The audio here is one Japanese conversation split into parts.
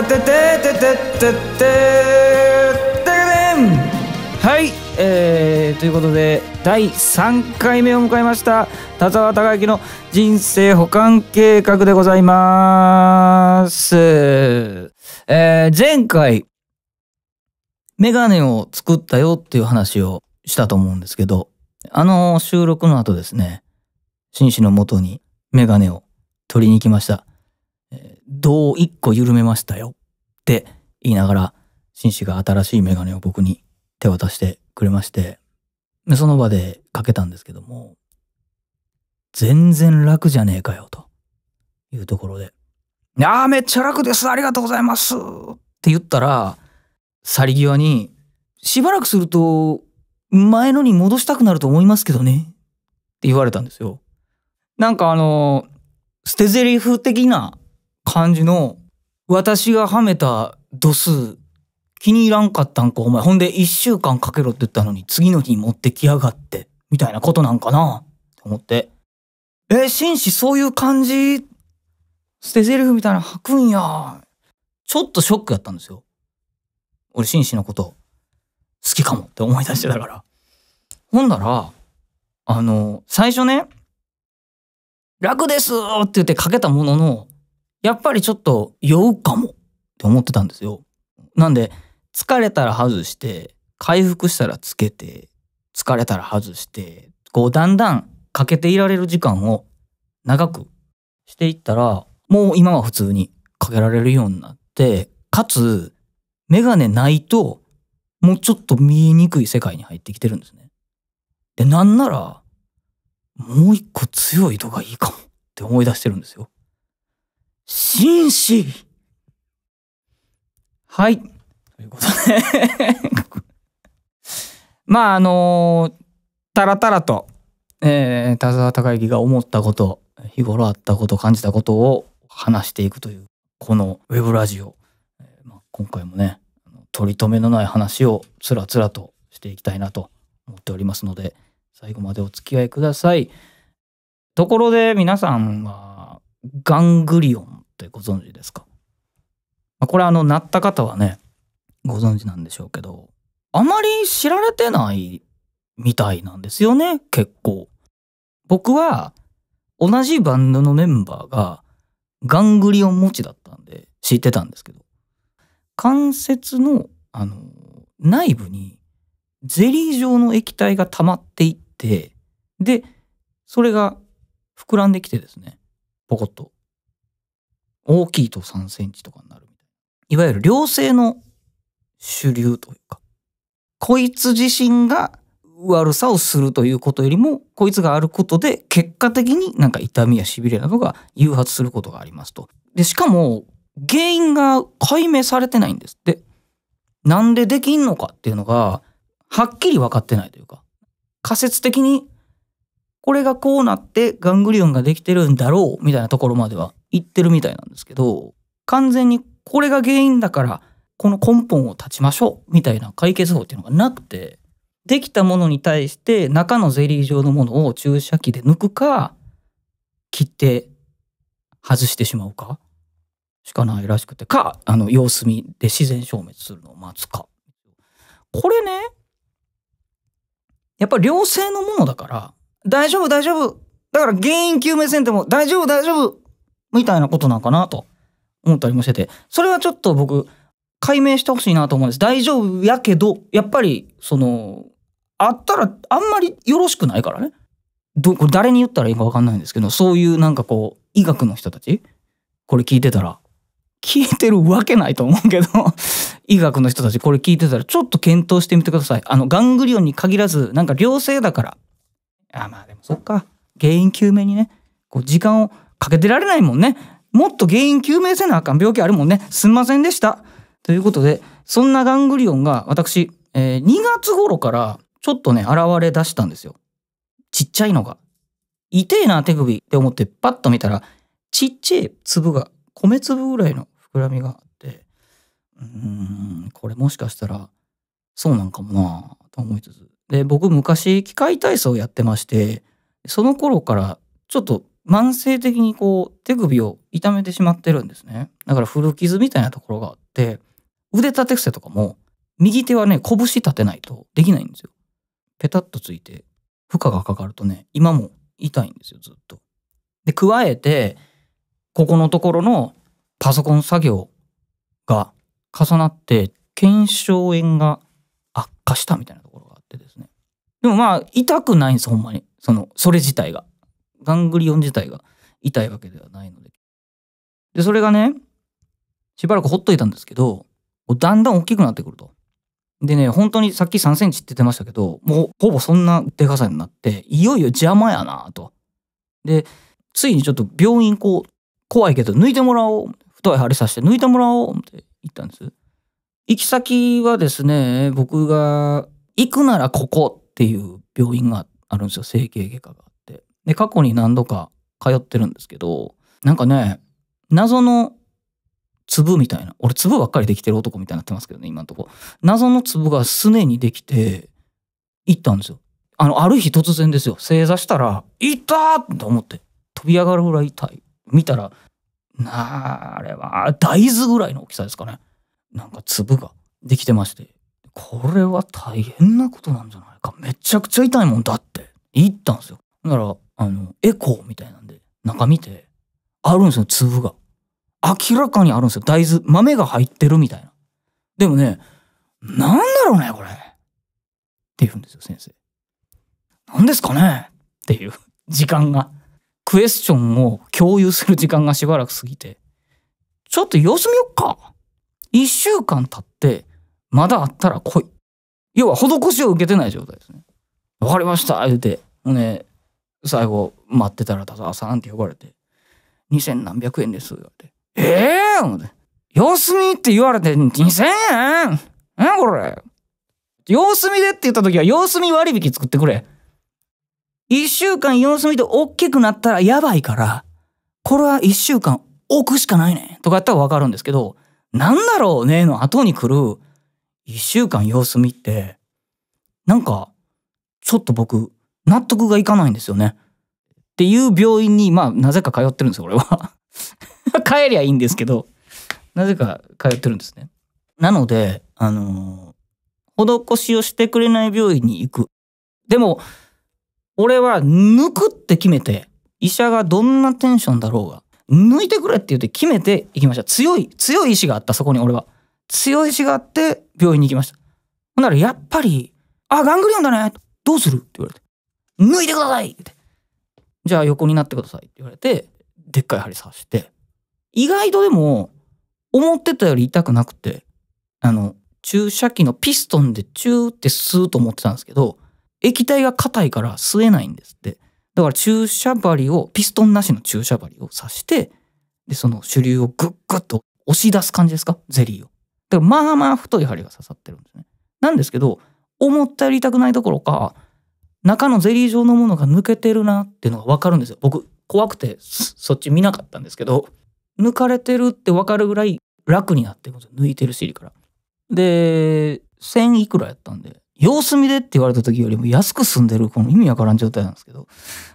はい、えー、ということで第3回目を迎えました田沢孝之の人生保管計画でございます。えー、前回メガネを作ったよっていう話をしたと思うんですけど、あの収録の後ですね、紳士のもとにメガネを取りに行きました。どう一個緩めましたよって言いながら、紳士が新しいメガネを僕に手渡してくれまして、その場でかけたんですけども、全然楽じゃねえかよ、というところで、ああ、めっちゃ楽ですありがとうございますって言ったら、去り際に、しばらくすると、前のに戻したくなると思いますけどね、って言われたんですよ。なんかあの、捨て台詞的な感じの、私がはめた度数、気に入らんかったんか、お前。ほんで、一週間かけろって言ったのに、次の日に持ってきやがって、みたいなことなんかな、と思って。え紳士そういう感じ、捨て台詞みたいなの吐くんや。ちょっとショックやったんですよ。俺、紳士のこと、好きかもって思い出してたから。ほんなら、あの、最初ね、楽ですって言ってかけたものの、やっぱりちょっと酔うかもって思ってたんですよ。なんで、疲れたら外して、回復したらつけて、疲れたら外して、こうだんだんかけていられる時間を長くしていったら、もう今は普通にかけられるようになって、かつ、メガネないと、もうちょっと見えにくい世界に入ってきてるんですね。で、なんなら、もう一個強い度がいいかもって思い出してるんですよ。紳士はい。ということでまあ、あのー、たらたらと、えー、田沢孝之が思ったこと、日頃あったこと、感じたことを話していくという、このウェブラジオ。えー、まあ、今回もね、取り留めのない話をつらつらとしていきたいなと思っておりますので、最後までお付き合いください。ところで皆さんはガングリオンってご存知ですか、まあ、これあの、鳴った方はね、ご存知なんでしょうけど、あまり知られてないみたいなんですよね、結構。僕は、同じバンドのメンバーが、ガングリオン持ちだったんで、知ってたんですけど、関節の、あの、内部に、ゼリー状の液体が溜まっていって、で、それが膨らんできてですね、ポコッと大きいと3センチとかになる。いわゆる良性の主流というか、こいつ自身が悪さをするということよりも、こいつがあることで、結果的になんか痛みやしびれなどが誘発することがありますと。で、しかも、原因が解明されてないんですって。なんでできんのかっていうのが、はっきり分かってないというか、仮説的に、これがこうなってガングリオンができてるんだろうみたいなところまでは言ってるみたいなんですけど完全にこれが原因だからこの根本を断ちましょうみたいな解決法っていうのがなくてできたものに対して中のゼリー状のものを注射器で抜くか切って外してしまうかしかないらしくてかあの様子見で自然消滅するのを待つかこれねやっぱ良性のものだから大丈夫大丈夫だから原因究明せんでも大丈夫大丈夫みたいなことなんかなと思ったりもしてて、それはちょっと僕、解明してほしいなと思うんです。大丈夫やけど、やっぱり、その、あったらあんまりよろしくないからね。ど、これ誰に言ったらいいかわかんないんですけど、そういうなんかこう、医学の人たち、これ聞いてたら、聞いてるわけないと思うけど 医学の人たちこれ聞いてたらちょっと検討してみてください。あの、ガングリオンに限らず、なんか良性だから。あ、まあでもそっか。原因究明にね、こう時間をかけてられないもんね。もっと原因究明せなあかん病気あるもんね。すんませんでした。ということで、そんなガングリオンが私、えー、2月頃からちょっとね、現れ出したんですよ。ちっちゃいのが。痛えな、手首って思ってパッと見たら、ちっちゃい粒が、米粒ぐらいの膨らみがあって、うーん、これもしかしたら、そうなんかもなと思いつつ。で、僕昔、機械体操やってまして、その頃から、ちょっと慢性的にこう手首を痛めてしまってるんですね。だから古傷みたいなところがあって、腕立て伏せとかも、右手はね、拳立てないとできないんですよ。ペタッとついて、負荷がかかるとね、今も痛いんですよ、ずっと。で、加えて、ここのところのパソコン作業が重なって、腱鞘炎が悪化したみたいなところがあってですね。でもまあ、痛くないんです、ほんまに。その、それ自体が。ガングリオン自体が痛いわけではないので。で、それがね、しばらくほっといたんですけど、だんだん大きくなってくると。でね、本当にさっき3センチって言ってましたけど、もうほぼそんなでかさになって、いよいよ邪魔やなと。で、ついにちょっと病院こう、怖いけど抜いてもらおう。太い針刺して抜いてもらおうって言ったんです。行き先はですね、僕が行くならここっていう病院があるんですよ、整形外科が。で、過去に何度か通ってるんですけど、なんかね、謎の粒みたいな、俺粒ばっかりできてる男みたいになってますけどね、今んとこ。謎の粒が常にできて、行ったんですよ。あの、ある日突然ですよ。正座したら、いたと思って、飛び上がるぐらい痛い。見たら、なあ、あれは、大豆ぐらいの大きさですかね。なんか粒ができてまして、これは大変なことなんじゃないか。めちゃくちゃ痛いもんだって。行ったんですよ。だから、あの、エコーみたいなんで、中見て、あるんですよ、粒が。明らかにあるんですよ、大豆。豆が入ってるみたいな。でもね、なんだろうね、これ。って言うんですよ、先生。何ですかねっていう時間が。クエスチョンを共有する時間がしばらく過ぎて、ちょっと様子見よっか。一週間経って、まだあったら来い。要は、施しを受けてない状態ですね。わかりました、言うて。もうね、最後待ってたら田沢さんって呼ばれて「2千何百円です」言われて「ええー!」って「様子見」って言われて「2千円?。0円何これ様子見でって言った時は様子見割引作ってくれ。1週間様子見で大きくなったらやばいから、これは1週間置くしかないねとかやったらわかるんですけど、なんだろうねの後に来る1週間様子見って、なんか、ちょっと僕、納得がいかないんですよね。っていう病院に、まあ、なぜか通ってるんですよ、俺は。帰りゃいいんですけど、なぜか通ってるんですね。なので、あのー、施しをしてくれない病院に行く。でも、俺は抜くって決めて、医者がどんなテンションだろうが、抜いてくれって言って決めて行きました。強い、強い意志があった、そこに俺は。強い意志があって病院に行きました。ほんならやっぱり、あ、ガングリオンだねどうするって言われて。抜いてくださいって。じゃあ横になってくださいって言われて、でっかい針刺して。意外とでも、思ってたより痛くなくて、あの、注射器のピストンでチューって吸うと思ってたんですけど、液体が硬いから吸えないんですって。だから注射針を、ピストンなしの注射針を刺して、で、その主流をグッグッと押し出す感じですかゼリーを。だからまあまあ太い針が刺さってるんですね。なんですけど、思ったより痛くないどころか、中のゼリー状のものが抜けてるなっていうのが分かるんですよ。僕怖くてそっち見なかったんですけど抜かれてるって分かるぐらい楽になってるんですよ抜いてる尻から。で1000いくらやったんで様子見でって言われた時よりも安く済んでるこの意味わからん状態なんですけど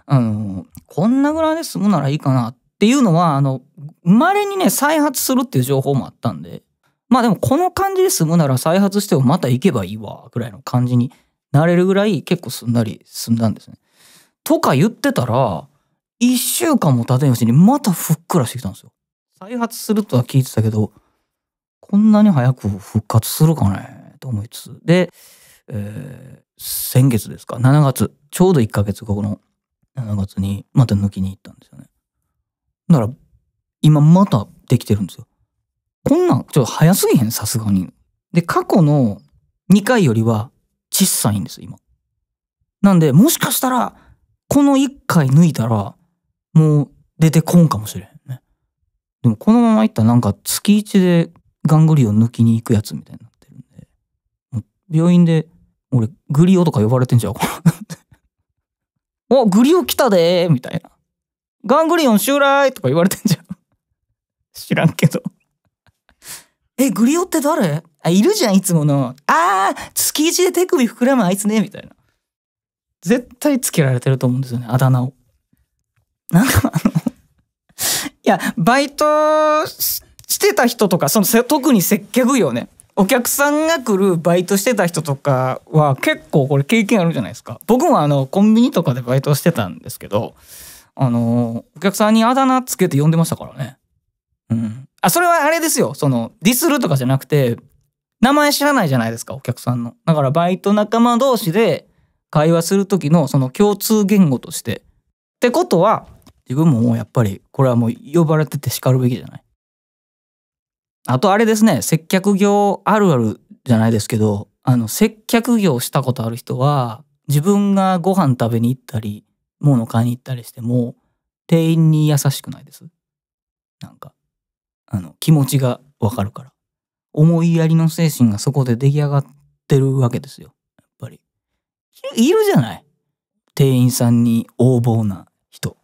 あのこんなぐらいで済むならいいかなっていうのはあの稀にね再発するっていう情報もあったんでまあでもこの感じで済むなら再発してもまた行けばいいわぐらいの感じになれるぐらい結構すんなり進んだんですね。とか言ってたら、一週間も経てうちにまたふっくらしてきたんですよ。再発するとは聞いてたけど、こんなに早く復活するかねと思いつつ。で、えー、先月ですか、7月、ちょうど1ヶ月後の7月にまた抜きに行ったんですよね。なら、今またできてるんですよ。こんなん、ちょっと早すぎへん、さすがに。で、過去の2回よりは小さいんです今。なんでもしかしたらこの1回抜いたらもう出てこんかもしれんね。でもこのままいったらなんか月1でガングリを抜きに行くやつみたいになってるんでもう病院で俺グリオとか呼ばれてんじゃん。おグリオ来たでみたいな。ガングリオン襲来とか言われてんじゃん。知らんけど。え、グリオって誰あ、いるじゃん、いつもの。あー、月一で手首膨らむあいつね、みたいな。絶対つけられてると思うんですよね、あだ名を。なんかあのいや、バイトしてた人とか、その特に接客業ね。お客さんが来るバイトしてた人とかは結構これ経験あるじゃないですか。僕もあのコンビニとかでバイトしてたんですけど、あの、お客さんにあだ名つけて呼んでましたからね。うん。あ、それはあれですよ。その、ディスるとかじゃなくて、名前知らないじゃないですか、お客さんの。だから、バイト仲間同士で会話する時の、その共通言語として。ってことは、自分ももうやっぱり、これはもう呼ばれてて叱るべきじゃない。あとあれですね、接客業あるあるじゃないですけど、あの、接客業したことある人は、自分がご飯食べに行ったり、物買いに行ったりしても、店員に優しくないです。なんか、あの気持ちがわかるから思いやりの精神がそこで出来上がってるわけですよやっぱりいるじゃない店員さんに横暴な人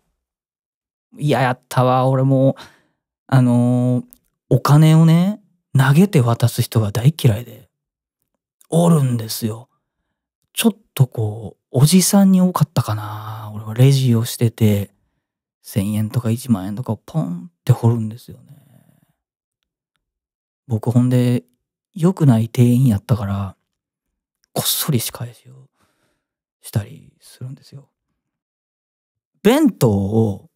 いややったわ俺もあのー、お金をね投げて渡す人が大嫌いでおるんですよちょっとこうおじさんに多かったかな俺はレジをしてて1,000円とか1万円とかをポンって掘るんですよね。僕ほんで、良くない店員やったから、こっそり仕返しをしたりするんですよ。弁当を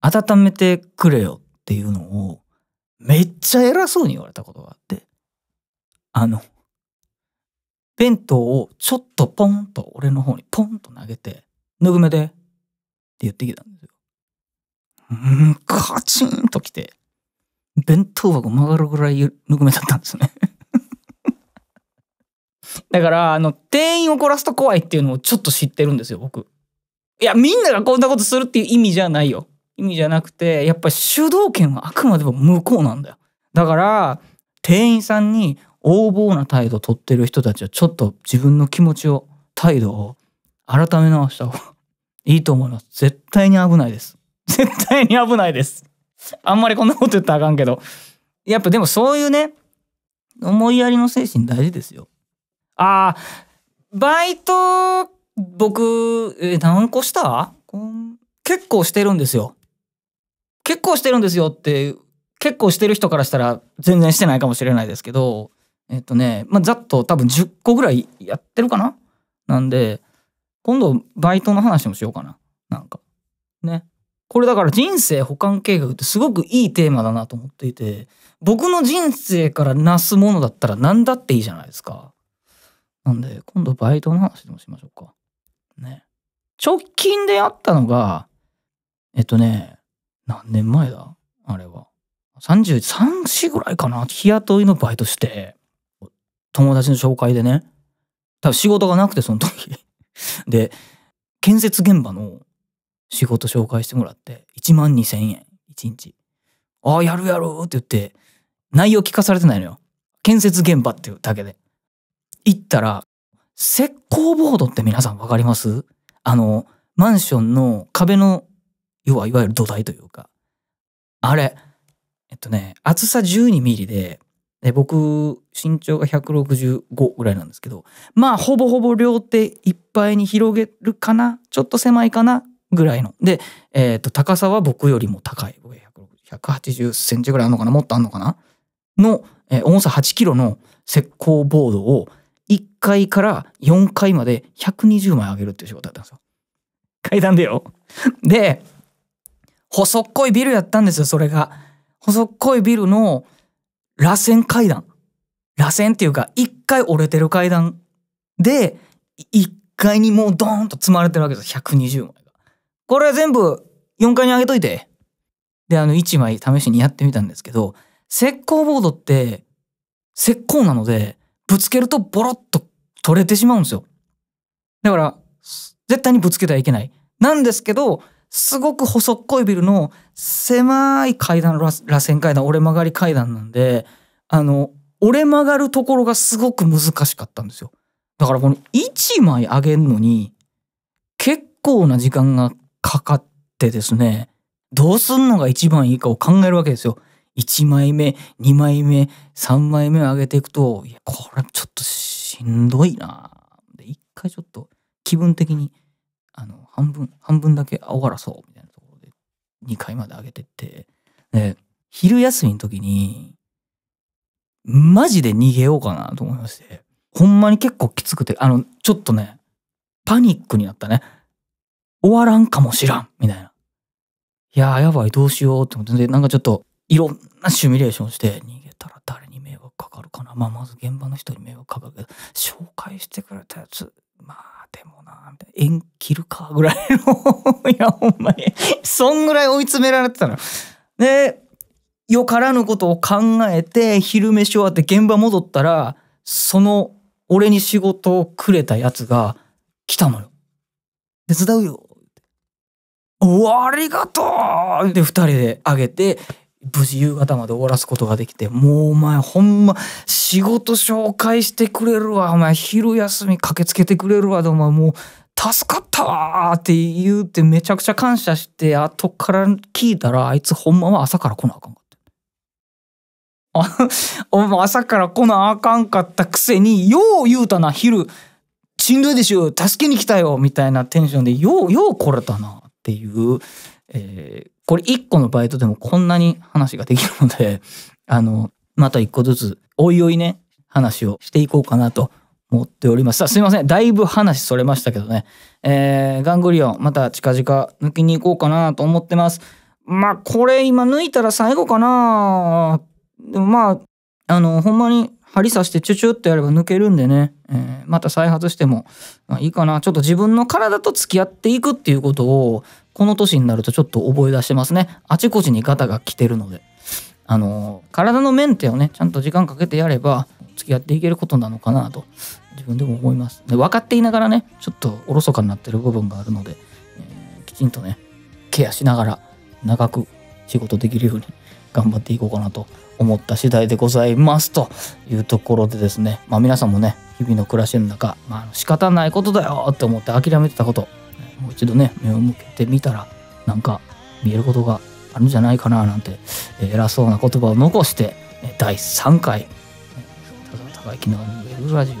温めてくれよっていうのを、めっちゃ偉そうに言われたことがあって、あの、弁当をちょっとポンと俺の方にポンと投げて、ぬぐめでって言ってきたんですよ。うん、カチンときて。弁当箱曲がるぐらいぬくめだったんですね だから、あの、店員を怒らすと怖いっていうのをちょっと知ってるんですよ、僕。いや、みんながこんなことするっていう意味じゃないよ。意味じゃなくて、やっぱり主導権はあくまでも向こうなんだよ。だから、店員さんに横暴な態度を取ってる人たちはちょっと自分の気持ちを、態度を改め直した方がいいと思います。絶対に危ないです。絶対に危ないです。あんまりこんなこと言ったらあかんけど。やっぱでもそういうね、思いやりの精神大事ですよ。ああ、バイト、僕、え何個した結構してるんですよ。結構してるんですよって、結構してる人からしたら全然してないかもしれないですけど、えっとね、まあ、ざっと多分10個ぐらいやってるかななんで、今度バイトの話もしようかな。なんか。ね。これだから人生補完計画ってすごくいいテーマだなと思っていて、僕の人生からなすものだったら何だっていいじゃないですか。なんで、今度バイトの話でもしましょうか。ね。直近であったのが、えっとね、何年前だあれは。33、4ぐらいかな日雇いのバイトして、友達の紹介でね、多分仕事がなくてその時で、建設現場の仕事紹介してもらって、1万2千円、1日。ああ、やるやるって言って、内容聞かされてないのよ。建設現場っていうだけで。行ったら、石膏ボードって皆さん分かりますあの、マンションの壁の、要はいわゆる土台というか、あれ、えっとね、厚さ12ミリで、で僕、身長が165ぐらいなんですけど、まあ、ほぼほぼ両手いっぱいに広げるかな、ちょっと狭いかなぐらいの。で、えっ、ー、と、高さは僕よりも高い。僕180センチぐらいあるのかなもっとあんのかなの、えー、重さ8キロの石膏ボードを1階から4階まで120枚上げるっていう仕事だったんですよ。階段でよ。で、細っこいビルやったんですよ、それが。細っこいビルの螺旋階段。螺旋っていうか、1回折れてる階段で、1階にもうドーンと積まれてるわけですよ、120枚。これ全部4階に上げといて。で、あの、1枚試しにやってみたんですけど、石膏ボードって、石膏なので、ぶつけるとボロッと取れてしまうんですよ。だから、絶対にぶつけてはいけない。なんですけど、すごく細っこいビルの狭い階段、螺旋階段、折れ曲がり階段なんで、あの、折れ曲がるところがすごく難しかったんですよ。だからこの1枚上げるのに結構な時間がかかってですね、どうすんのが一番いいかを考えるわけですよ。1枚目、2枚目、3枚目を上げていくと、いや、これちょっとしんどいなで、一回ちょっと気分的に、あの、半分、半分だけ終わらそう、みたいなところで、2回まで上げてって、で、昼休みの時に、マジで逃げようかなと思いまして、ほんまに結構きつくて、あの、ちょっとね、パニックになったね。終わらんかもしらん、みたいな。いやー、やばい、どうしようって思って、で、なんかちょっと、いろんなシミュレーションして、逃げたら誰に迷惑かかるかな。まあ、まず現場の人に迷惑かかるけど、紹介してくれたやつ、まあ、でもな、みたいな。縁切るか、ぐらいの いや、ほんまにそんぐらい追い詰められてたの。で、よからぬことを考えて、昼飯終わって現場戻ったら、その、俺に仕事をくれたやつが来たのよ。手伝うよおありがとうで、二人であげて、無事夕方まで終わらすことができて、もうお前ほんま、仕事紹介してくれるわ、お前昼休み駆けつけてくれるわ、でお前もう、助かったわって言うてめちゃくちゃ感謝して、後から聞いたら、あいつほんまは朝から来なあかんかった。お前朝から来なあかんかったくせに、よう言うたな、昼、しんどいでしょ、助けに来たよ、みたいなテンションで、よう、よう来れたな。っていう、えー、これ1個のバイトでもこんなに話ができるので、あの、また1個ずつ、おいおいね、話をしていこうかなと思っております。さあ、すいません。だいぶ話それましたけどね。えー、ガングリオン、また近々抜きに行こうかなと思ってます。まあ、これ今抜いたら最後かなでもまあ、あの、ほんまに針刺してチュチュってやれば抜けるんでね、えー、また再発してもいいかな。ちょっと自分の体と付き合っていくっていうことを、この年になるとちょっと覚え出してますね。あちこちにガタが来てるので。あのー、体のメンテをね、ちゃんと時間かけてやれば、付き合っていけることなのかなと、自分でも思います。で、分かっていながらね、ちょっとおろそかになってる部分があるので、えー、きちんとね、ケアしながら、長く仕事できるように頑張っていこうかなと思った次第でございますというところでですね、まあ、皆さんもね日々の暮らしの中、まあ、仕方ないことだよって思って諦めてたこともう一度ね目を向けてみたらなんか見えることがあるんじゃないかななんて、え偉そうな言葉を残して、え第3回「高木のウェルラジオ」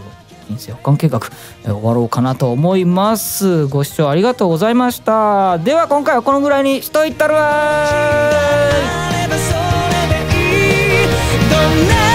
人生保管計画、えー、終わろうかなと思いますご視聴ありがとうございましたでは今回はこのぐらいにしといたるわ will never